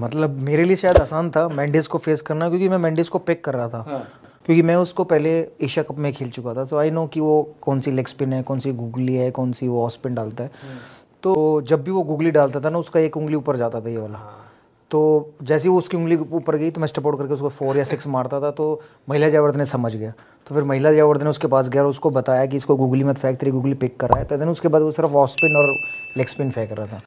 मतलब मेरे लिए शायद आसान था मैंडिस को फेस करना क्योंकि मैं मैंडिस को पिक कर रहा था हाँ. क्योंकि मैं उसको पहले एशिया कप में खेल चुका था सो आई नो कि वो कौन सी लेग स्पिन है कौन सी गुगली है कौन सी वो ऑफ स्पिन डालता है हाँ। तो जब भी वो गुगली डालता था ना उसका एक उंगली ऊपर जाता था ये वाला हाँ। तो जैसे वो उसकी उंगली ऊपर गई तो मैं स्टपोर्ट करके उसको फोर या सिक्स मारता था तो महिला जयवर्धन ने समझ गया तो फिर महिला जयवर्धन ने उसके पास गया और उसको बताया कि इसको गुगली मत फेंक तेरी गुगली पिक कर रहा है तो देन उसके बाद वो सिर्फ ऑफ स्पिन और लेग स्पिन फेंक रहा था